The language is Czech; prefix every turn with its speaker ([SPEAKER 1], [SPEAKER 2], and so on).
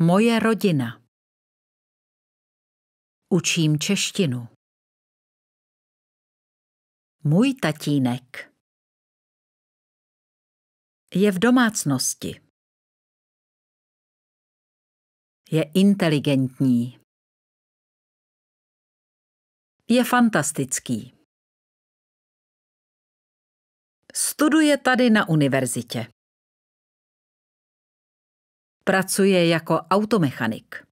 [SPEAKER 1] Moje rodina. Učím češtinu. Můj tatínek. Je v domácnosti. Je inteligentní. Je fantastický. Studuje tady na univerzitě. Pracuje jako automechanik.